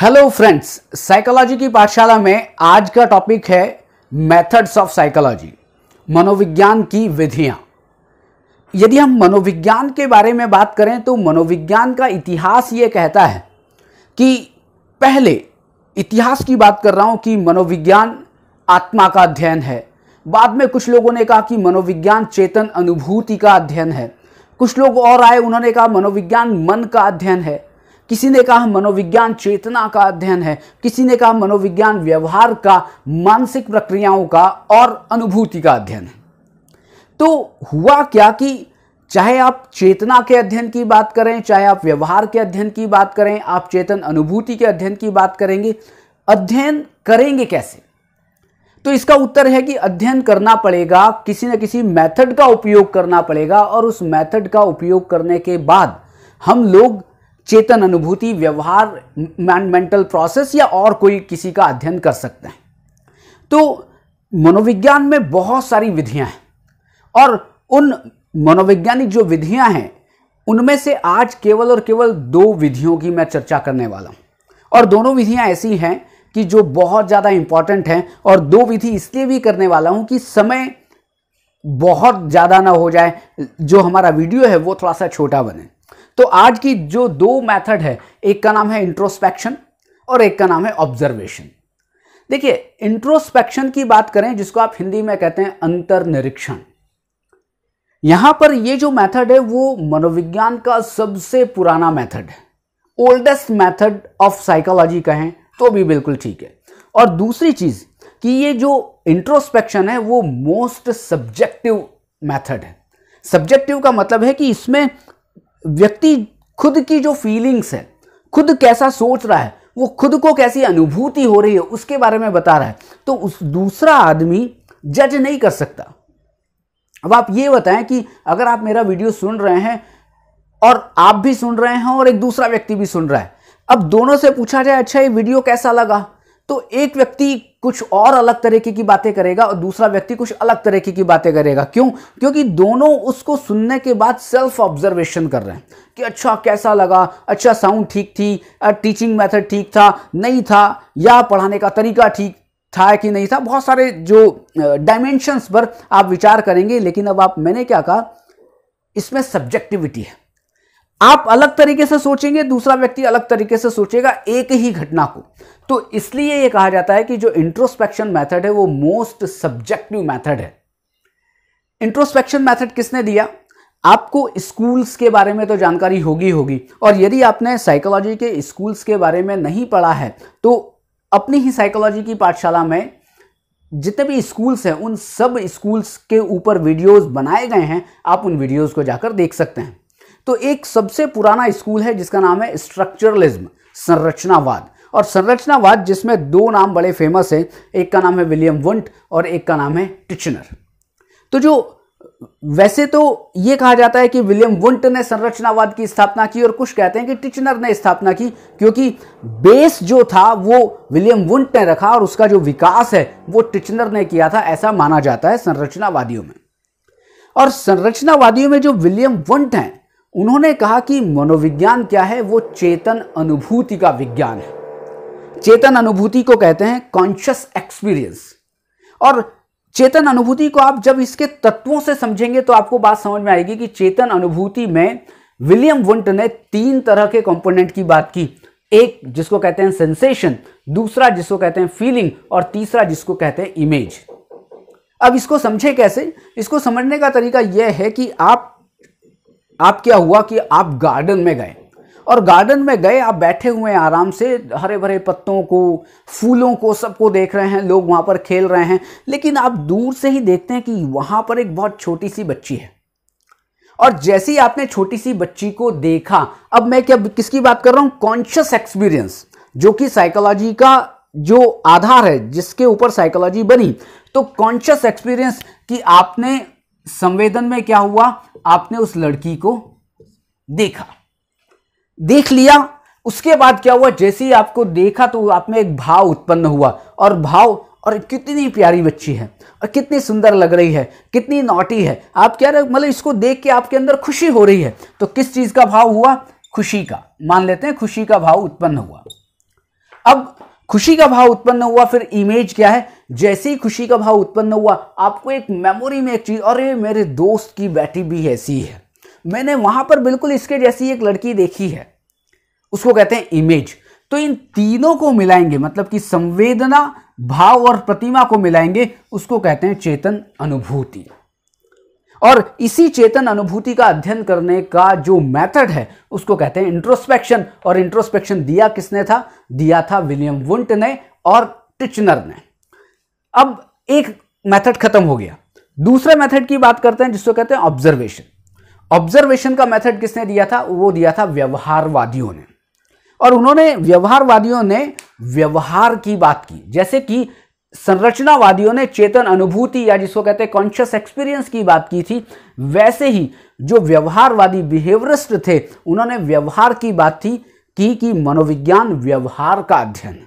hello friends psychology की पाठशाला में आज का टॉपिक है मेथड्स ऑफ साइकोलॉजी मनोविज्ञान की विधियां यदि हम मनोविज्ञान के बारे में बात करें तो मनोविज्ञान का इतिहास ये कहता है कि पहले इतिहास की बात कर रहा हूं कि मनोविज्ञान आत्मा का अध्ययन है बाद में कुछ लोगों ने कहा कि मनोविज्ञान चेतन अनुभूति का अध्ययन है कुछ लोग और आए उन्होंने कहा मनोविज्ञान मन का अध्ययन है किसी ने कहा मनोविज्ञान चेतना का अध्ययन है किसी ने कहा मनोविज्ञान व्यवहार का मानसिक प्रक्रियाओं का और अनुभूति का अध्ययन है तो हुआ क्या कि चाहे आप चेतना के अध्ययन की बात करें चाहे आप व्यवहार के अध्ययन की बात करें आप चेतन अनुभूति के अध्ययन की बात करेंगे अध्ययन करेंगे कैसे तो इसका उत्तर है कि अध्ययन करना पड़ेगा किसी न किसी मेथड का उपयोग करना पड़ेगा और उस मेथड का उपयोग करने के बाद हम लोग चेतन अनुभूति व्यवहार मेंटल प्रोसेस या और कोई किसी का अध्ययन कर सकते हैं तो मनोविज्ञान में बहुत सारी विधियां हैं और उन मनोवैज्ञानिक जो विधियां हैं उनमें से आज केवल और केवल दो विधियों की मैं चर्चा करने वाला हूँ और दोनों विधियाँ ऐसी हैं कि जो बहुत ज़्यादा इंपॉर्टेंट हैं और दो विधि इसलिए भी करने वाला हूँ कि समय बहुत ज़्यादा ना हो जाए जो हमारा वीडियो है वो थोड़ा सा छोटा बने तो आज की जो दो मेथड है एक का नाम है इंट्रोस्पेक्शन और एक का नाम है ऑब्जर्वेशन देखिए इंट्रोस्पेक्शन की बात करें जिसको आप हिंदी में कहते हैं अंतर निरीक्षण यहां पर ये जो मेथड है वो मनोविज्ञान का सबसे पुराना मेथड है ओल्डेस्ट मेथड ऑफ साइकोलॉजी कहें तो भी बिल्कुल ठीक है और दूसरी चीज कि ये जो इंट्रोस्पेक्शन है वो मोस्ट सब्जेक्टिव मेथड है सब्जेक्टिव का मतलब है कि इसमें व्यक्ति खुद की जो फीलिंग्स है खुद कैसा सोच रहा है वो खुद को कैसी अनुभूति हो रही है उसके बारे में बता रहा है तो उस दूसरा आदमी जज नहीं कर सकता अब आप ये बताएं कि अगर आप मेरा वीडियो सुन रहे हैं और आप भी सुन रहे हैं और एक दूसरा व्यक्ति भी सुन रहा है अब दोनों से पूछा जाए अच्छा ये वीडियो कैसा लगा तो एक व्यक्ति कुछ और अलग तरीके की बातें करेगा और दूसरा व्यक्ति कुछ अलग तरीके की बातें करेगा क्यों क्योंकि दोनों उसको सुनने के बाद सेल्फ ऑब्जर्वेशन कर रहे हैं कि अच्छा कैसा लगा अच्छा साउंड ठीक थी टीचिंग मेथड ठीक था नहीं था या पढ़ाने का तरीका ठीक था कि नहीं था बहुत सारे जो डायमेंशंस पर आप विचार करेंगे लेकिन अब आप मैंने क्या कहा इसमें सब्जेक्टिविटी है आप अलग तरीके से सोचेंगे दूसरा व्यक्ति अलग तरीके से सोचेगा एक ही घटना को तो इसलिए यह कहा जाता है कि जो इंट्रोस्पेक्शन मेथड है वो मोस्ट सब्जेक्टिव मेथड है इंट्रोस्पेक्शन मेथड किसने दिया आपको स्कूल्स के बारे में तो जानकारी होगी होगी और यदि आपने साइकोलॉजी के स्कूल्स के बारे में नहीं पढ़ा है तो अपनी ही साइकोलॉजी की पाठशाला में जितने भी स्कूल्स हैं उन सब स्कूल्स के ऊपर वीडियोस बनाए गए हैं आप उन वीडियोस को जाकर देख सकते हैं तो एक सबसे पुराना स्कूल है जिसका नाम है स्ट्रक्चरलिज्म संरचनावाद और संरचनावाद जिसमें दो नाम बड़े फेमस हैं एक का नाम है विलियम वंट और एक का नाम है टिचनर तो जो वैसे तो यह कहा जाता है कि विलियम वुंट ने संरचनावाद की स्थापना की और कुछ कहते हैं कि टिचनर ने स्थापना की क्योंकि बेस जो था वो विलियम वुंट ने रखा और उसका जो विकास है वो टिचनर ने किया था ऐसा माना जाता है संरचनावादियों में और संरचनावादियों में जो विलियम वुंट हैं उन्होंने कहा कि मनोविज्ञान क्या है वो चेतन अनुभूति का विज्ञान है चेतन अनुभूति को कहते हैं कॉन्शियस एक्सपीरियंस और चेतन अनुभूति को आप जब इसके तत्वों से समझेंगे तो आपको बात समझ में आएगी कि चेतन अनुभूति में विलियम वुंट ने तीन तरह के कंपोनेंट की बात की एक जिसको कहते हैं सेंसेशन दूसरा जिसको कहते हैं फीलिंग और तीसरा जिसको कहते हैं इमेज अब इसको समझे कैसे इसको समझने का तरीका यह है कि आप आप क्या हुआ कि आप गार्डन में गए और गार्डन में गए आप बैठे हुए हैं आराम से हरे भरे पत्तों को फूलों को सबको देख रहे हैं लोग वहाँ पर खेल रहे हैं लेकिन आप दूर से ही देखते हैं कि वहाँ पर एक बहुत छोटी सी बच्ची है और जैसे ही आपने छोटी सी बच्ची को देखा अब मैं क्या किसकी बात कर रहा हूं कॉन्शियस एक्सपीरियंस जो कि साइकोलॉजी का जो आधार है जिसके ऊपर साइकोलॉजी बनी तो कॉन्शियस एक्सपीरियंस कि आपने संवेदन में क्या हुआ आपने उस लड़की को देखा देख लिया उसके बाद क्या हुआ जैसे ही आपको देखा तो आप में एक भाव उत्पन्न हुआ और भाव और कितनी प्यारी बच्ची है और कितनी सुंदर लग रही है कितनी नोटी है आप कह रहे मतलब इसको देख के आपके अंदर खुशी हो रही है तो किस चीज़ का भाव हुआ खुशी का मान लेते हैं खुशी का भाव उत्पन्न हुआ अब खुशी का भाव उत्पन्न हुआ फिर इमेज क्या है जैसे ही खुशी का भाव उत्पन्न हुआ आपको एक मेमोरी में एक चीज़ अरे मेरे दोस्त की बेटी भी ऐसी है मैंने वहां पर बिल्कुल इसके जैसी एक लड़की देखी है उसको कहते हैं इमेज तो इन तीनों को मिलाएंगे मतलब कि संवेदना भाव और प्रतिमा को मिलाएंगे उसको कहते हैं चेतन अनुभूति और इसी चेतन अनुभूति का अध्ययन करने का जो मेथड है उसको कहते हैं इंट्रोस्पेक्शन और इंट्रोस्पेक्शन दिया किसने था दिया था विलियम वुंट ने और टिचनर ने अब एक मेथड खत्म हो गया दूसरे मेथड की बात करते हैं जिसको कहते हैं ऑब्जर्वेशन ऑब्जर्वेशन का मेथड किसने दिया था वो दिया था व्यवहारवादियों ने और उन्होंने व्यवहारवादियों ने व्यवहार की बात की जैसे कि संरचनावादियों ने चेतन अनुभूति या जिसको कहते हैं कॉन्शियस एक्सपीरियंस की बात की थी वैसे ही जो व्यवहारवादी बिहेवरिस्ट थे उन्होंने व्यवहार की बात थी की कि मनोविज्ञान व्यवहार का अध्ययन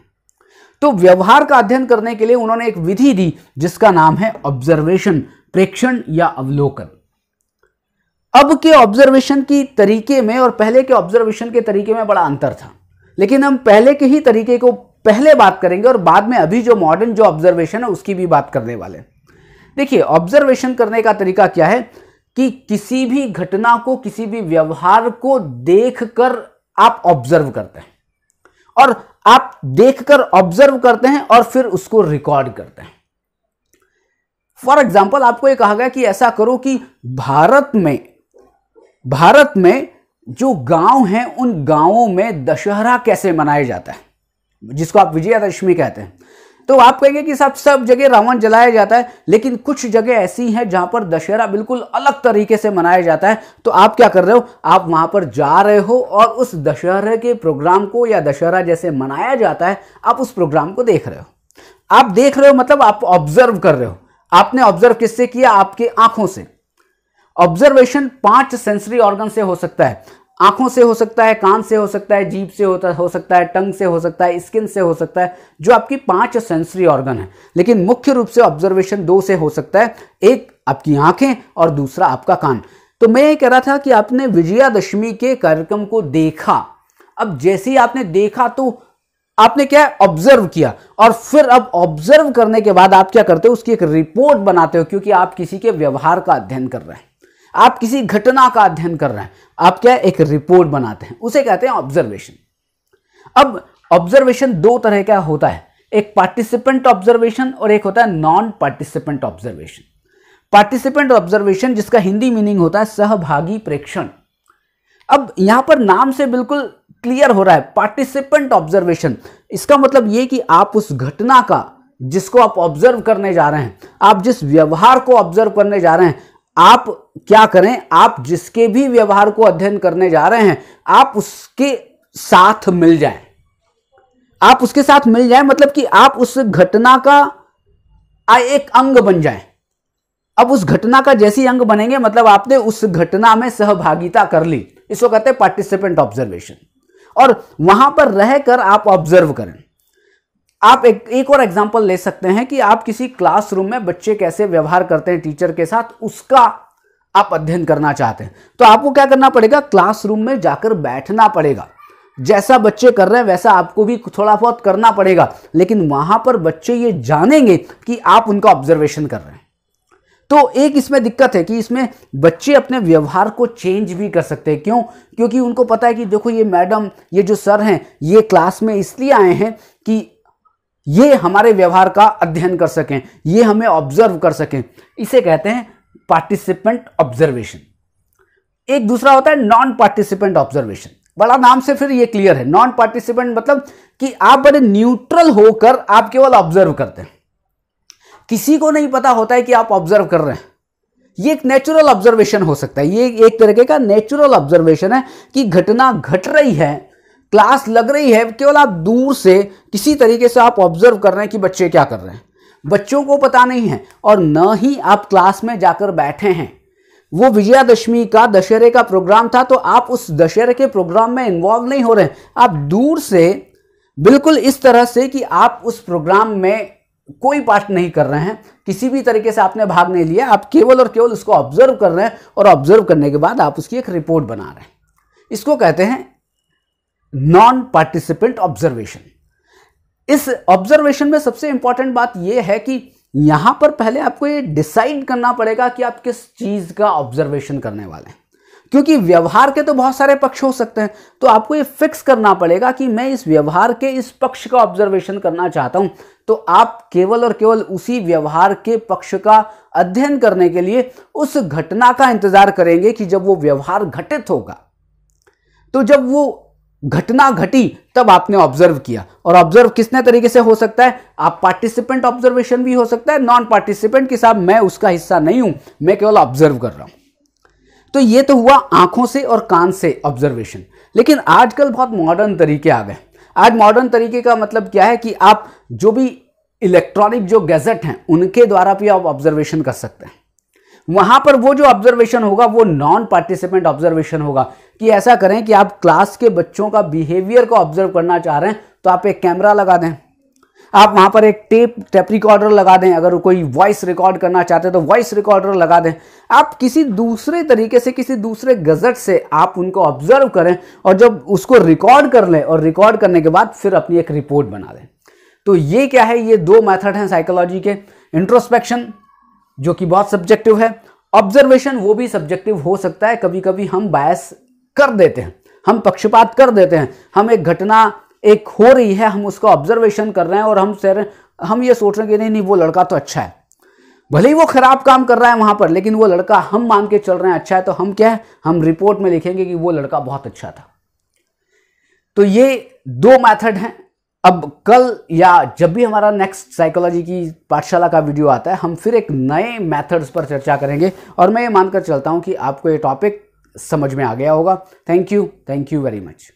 तो व्यवहार का अध्ययन करने के लिए उन्होंने एक विधि दी जिसका नाम है ऑब्जर्वेशन प्रेक्षण या अवलोकन अब के ऑब्जर्वेशन की तरीके में और पहले के ऑब्जर्वेशन के तरीके में बड़ा अंतर था लेकिन हम पहले के ही तरीके को पहले बात करेंगे और बाद में अभी जो मॉडर्न जो ऑब्जर्वेशन है उसकी भी बात करने वाले देखिए ऑब्जर्वेशन करने का तरीका क्या है कि किसी भी घटना को किसी भी व्यवहार को देखकर आप ऑब्जर्व करते हैं और आप देखकर ऑब्जर्व करते हैं और फिर उसको रिकॉर्ड करते हैं फॉर एग्जाम्पल आपको ये कहा गया कि ऐसा करो कि भारत में भारत में जो गांव हैं उन गांवों में दशहरा कैसे मनाया जाता है जिसको आप विजयादशमी कहते हैं तो आप कहेंगे कि सब सब जगह रावण जलाया जाता है लेकिन कुछ जगह ऐसी हैं जहां पर दशहरा बिल्कुल अलग तरीके से मनाया जाता है तो आप क्या कर रहे हो आप वहां पर जा रहे हो और उस दशहरे के प्रोग्राम को या दशहरा जैसे मनाया जाता है आप उस प्रोग्राम को देख रहे हो आप देख रहे हो मतलब आप ऑब्जर्व कर रहे हो आपने ऑब्जर्व किससे किया आपके आंखों से ऑब्जर्वेशन पांच सेंसरी ऑर्गन से हो सकता है आंखों से हो सकता है कान से हो सकता है जीप से होता हो सकता है टंग से हो सकता है स्किन से हो सकता है जो आपकी पांच सेंसरी ऑर्गन है लेकिन मुख्य रूप से ऑब्जर्वेशन दो से हो सकता है एक आपकी आंखें और दूसरा आपका कान तो मैं ये कह रहा था कि आपने विजयादशमी के कार्यक्रम को देखा अब जैसे ही आपने देखा तो आपने क्या ऑब्जर्व किया और फिर अब ऑब्जर्व करने के बाद आप क्या करते हो उसकी एक रिपोर्ट बनाते हो क्योंकि आप किसी के व्यवहार का अध्ययन कर रहे हैं आप किसी घटना का अध्ययन कर रहे हैं आप क्या एक रिपोर्ट बनाते हैं उसे कहते हैं ऑब्जर्वेशन अब ऑब्जर्वेशन दो तरह का होता है एक पार्टिसिपेंट ऑब्जर्वेशन और एक होता है non participant observation participant observation जिसका हिंदी मीनिंग होता है सहभागी प्रेक्षण अब यहां पर नाम से बिल्कुल क्लियर हो रहा है पार्टिसिपेंट ऑब्जर्वेशन इसका मतलब यह कि आप उस घटना का जिसको आप ऑब्जर्व करने जा रहे हैं आप जिस व्यवहार को ऑब्जर्व करने जा रहे हैं आप क्या करें आप जिसके भी व्यवहार को अध्ययन करने जा रहे हैं आप उसके साथ मिल जाएं आप उसके साथ मिल जाएं मतलब कि आप उस घटना का एक अंग बन जाएं अब उस घटना का जैसी अंग बनेंगे मतलब आपने उस घटना में सहभागिता कर ली इसको कहते हैं पार्टिसिपेंट ऑब्जर्वेशन और वहां पर रहकर आप ऑब्जर्व करें आप एक एक और एग्जांपल ले सकते हैं कि आप किसी क्लासरूम में बच्चे कैसे व्यवहार करते हैं टीचर के साथ उसका आप अध्ययन करना चाहते हैं तो आपको क्या करना पड़ेगा क्लासरूम में जाकर बैठना पड़ेगा जैसा बच्चे कर रहे हैं वैसा आपको भी थोड़ा बहुत करना पड़ेगा लेकिन वहां पर बच्चे ये जानेंगे कि आप उनका ऑब्जर्वेशन कर रहे हैं तो एक इसमें दिक्कत है कि इसमें बच्चे अपने व्यवहार को चेंज भी कर सकते हैं क्यों क्योंकि उनको पता है कि देखो ये मैडम ये जो सर हैं ये क्लास में इसलिए आए हैं कि ये हमारे व्यवहार का अध्ययन कर सकें ये हमें ऑब्जर्व कर सकें इसे कहते हैं पार्टिसिपेंट ऑब्जर्वेशन एक दूसरा होता है नॉन पार्टिसिपेंट ऑब्जर्वेशन बड़ा नाम से फिर ये क्लियर है नॉन पार्टिसिपेंट मतलब कि आप बड़े न्यूट्रल होकर आप केवल ऑब्जर्व करते हैं किसी को नहीं पता होता है कि आप ऑब्जर्व कर रहे हैं ये एक नेचुरल ऑब्जर्वेशन हो सकता है ये एक तरीके का नेचुरल ऑब्जर्वेशन है कि घटना घट रही है क्लास लग रही है केवल आप दूर से किसी तरीके से आप ऑब्जर्व कर रहे हैं कि बच्चे क्या कर रहे हैं बच्चों को पता नहीं है और न ही आप क्लास में जाकर बैठे हैं वो विजयादशमी का दशहरे का प्रोग्राम था तो आप उस दशहरे के प्रोग्राम में इन्वॉल्व नहीं हो रहे आप दूर से बिल्कुल इस तरह से कि आप उस प्रोग्राम में कोई पार्ट नहीं कर रहे हैं किसी भी तरीके से आपने भाग नहीं लिया आप केवल और केवल उसको ऑब्जर्व कर रहे हैं और ऑब्जर्व करने के बाद आप उसकी एक रिपोर्ट बना रहे हैं इसको कहते हैं नॉन पार्टिसिपेंट ऑब्जर्वेशन इस ऑब्जर्वेशन में सबसे इंपॉर्टेंट बात यह है कि यहां पर पहले आपको ये डिसाइड करना पड़ेगा कि आप किस चीज का ऑब्जर्वेशन करने वाले हैं क्योंकि व्यवहार के तो बहुत सारे पक्ष हो सकते हैं तो आपको ये फिक्स करना पड़ेगा कि मैं इस व्यवहार के इस पक्ष का ऑब्जर्वेशन करना चाहता हूं तो आप केवल और केवल उसी व्यवहार के पक्ष का अध्ययन करने के लिए उस घटना का इंतजार करेंगे कि जब वो व्यवहार घटित होगा तो जब वो घटना घटी तब आपने ऑब्जर्व किया और ऑब्जर्व किसने तरीके से हो सकता है आप पार्टिसिपेंट ऑब्जर्वेशन भी हो सकता है नॉन पार्टिसिपेंट कि साहब मैं उसका हिस्सा नहीं हूं मैं केवल ऑब्जर्व कर रहा हूं तो ये तो हुआ आंखों से और कान से ऑब्जर्वेशन लेकिन आजकल बहुत मॉडर्न तरीके आ गए आज मॉडर्न तरीके का मतलब क्या है कि आप जो भी इलेक्ट्रॉनिक जो गैजेट हैं उनके द्वारा भी आप ऑब्जर्वेशन कर सकते हैं वहां पर वो जो ऑब्जर्वेशन होगा वो नॉन पार्टिसिपेंट ऑब्जर्वेशन होगा कि ऐसा करें कि आप क्लास के बच्चों का बिहेवियर को ऑब्जर्व करना चाह रहे हैं तो आप एक कैमरा लगा दें आप वहां पर एक टेप टेप रिकॉर्डर लगा दें अगर कोई वॉइस रिकॉर्ड करना चाहते हैं तो वॉइस रिकॉर्डर लगा दें आप किसी दूसरे तरीके से किसी दूसरे गजट से आप उनको ऑब्जर्व करें और जब उसको रिकॉर्ड कर लें और रिकॉर्ड करने के बाद फिर अपनी एक रिपोर्ट बना दें तो ये क्या है ये दो मेथड हैं साइकोलॉजी के इंट्रोस्पेक्शन जो कि बहुत सब्जेक्टिव है ऑब्जर्वेशन वो भी सब्जेक्टिव हो सकता है कभी कभी हम बायस कर देते हैं हम पक्षपात कर देते हैं हम एक घटना एक हो रही है हम उसका ऑब्जर्वेशन कर रहे हैं और हम सर हम ये सोच रहे हैं कि नहीं नहीं वो लड़का तो अच्छा है भले ही वो खराब काम कर रहा है वहां पर लेकिन वो लड़का हम मान के चल रहे हैं अच्छा है तो हम क्या है हम रिपोर्ट में लिखेंगे कि वो लड़का बहुत अच्छा था तो ये दो मेथड हैं अब कल या जब भी हमारा नेक्स्ट साइकोलॉजी की पाठशाला का वीडियो आता है हम फिर एक नए मेथड्स पर चर्चा करेंगे और मैं ये मानकर चलता हूं कि आपको ये टॉपिक समझ में आ गया होगा thank you thank you very much